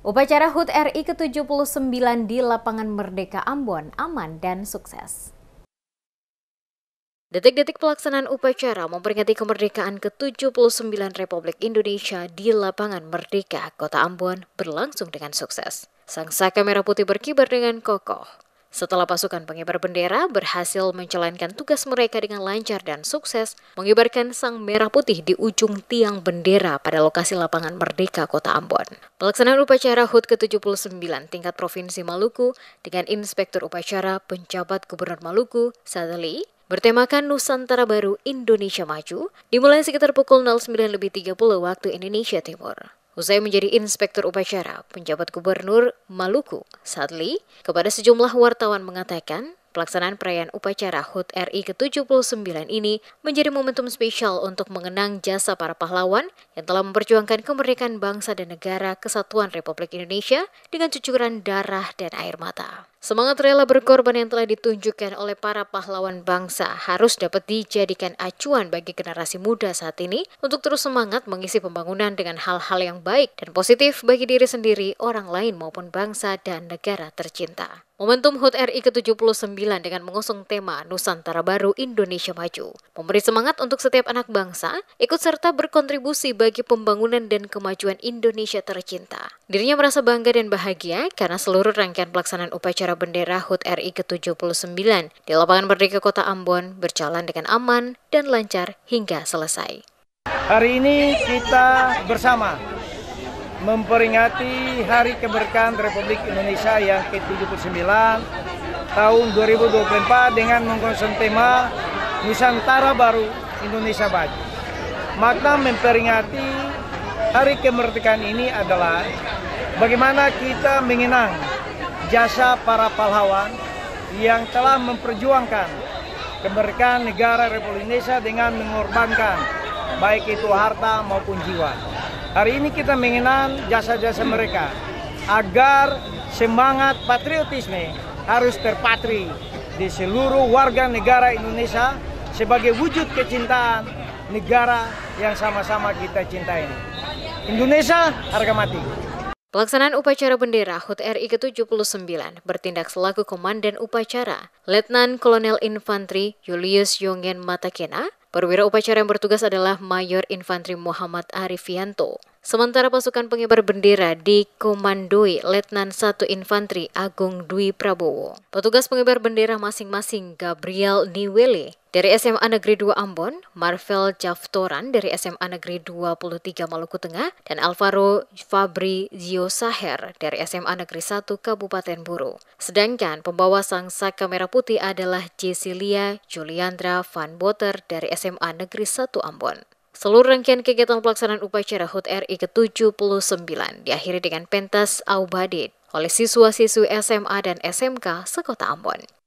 Upacara HUT RI ke-79 di lapangan Merdeka Ambon aman dan sukses. Detik-detik pelaksanaan upacara memperingati kemerdekaan ke-79 Republik Indonesia di lapangan Merdeka, Kota Ambon berlangsung dengan sukses. Sang saka merah putih berkibar dengan kokoh. Setelah pasukan pengibar bendera berhasil menjalankan tugas mereka dengan lancar dan sukses, mengibarkan sang merah putih di ujung tiang bendera pada lokasi lapangan Merdeka Kota Ambon. Pelaksanaan upacara HUT ke-79 tingkat Provinsi Maluku dengan Inspektur Upacara Penjabat Gubernur Maluku, Sadeli, bertemakan Nusantara Baru Indonesia Maju, dimulai sekitar pukul 09.30 waktu Indonesia Timur. Usai menjadi inspektur upacara, penjabat gubernur Maluku, Sadli, kepada sejumlah wartawan mengatakan Pelaksanaan perayaan upacara HUT RI ke-79 ini menjadi momentum spesial untuk mengenang jasa para pahlawan yang telah memperjuangkan kemerdekaan bangsa dan negara kesatuan Republik Indonesia dengan cucuran darah dan air mata. Semangat rela berkorban yang telah ditunjukkan oleh para pahlawan bangsa harus dapat dijadikan acuan bagi generasi muda saat ini untuk terus semangat mengisi pembangunan dengan hal-hal yang baik dan positif bagi diri sendiri, orang lain maupun bangsa dan negara tercinta. Momentum HUT RI ke-79 dengan mengusung tema Nusantara Baru Indonesia Maju memberi semangat untuk setiap anak bangsa ikut serta berkontribusi bagi pembangunan dan kemajuan Indonesia tercinta. Dirinya merasa bangga dan bahagia karena seluruh rangkaian pelaksanaan upacara upacara bendera HUT RI ke-79 di lapangan Merdeka Kota Ambon berjalan dengan aman dan lancar hingga selesai. Hari ini kita bersama memperingati Hari Kemerdekaan Republik Indonesia yang ke-79 tahun 2024 dengan mengusung tema Nusantara Baru Indonesia Baju. Makna memperingati Hari Kemerdekaan ini adalah bagaimana kita mengenang jasa para pahlawan yang telah memperjuangkan kemerdekaan negara Republik Indonesia dengan mengorbankan baik itu harta maupun jiwa. Hari ini kita mengenang jasa-jasa mereka agar semangat patriotisme harus terpatri di seluruh warga negara Indonesia sebagai wujud kecintaan negara yang sama-sama kita cintai. Indonesia harga mati. Pelaksanaan upacara bendera HUT RI ke-79 bertindak selaku Komandan Upacara, Letnan Kolonel Infantri Julius Yongen Matakena, perwira upacara yang bertugas adalah Mayor Infantri Muhammad Arifianto. Sementara pasukan pengibar bendera dikomandoi Letnan 1 Infanteri Agung Dwi Prabowo. Petugas pengibar bendera masing-masing Gabriel Niwele dari SMA Negeri 2 Ambon, Marvel Jaftoran dari SMA Negeri 23 Maluku Tengah, dan Alvaro Fabri Zio Saher dari SMA Negeri 1 Kabupaten Buru. Sedangkan pembawa sang saka merah putih adalah Cecilia Juliandra Van Boter dari SMA Negeri 1 Ambon. Seluruh rangkaian kegiatan pelaksanaan upacara HUT RI ke-79 diakhiri dengan pentas Aubadid oleh siswa-siswi SMA dan SMK sekota Ambon.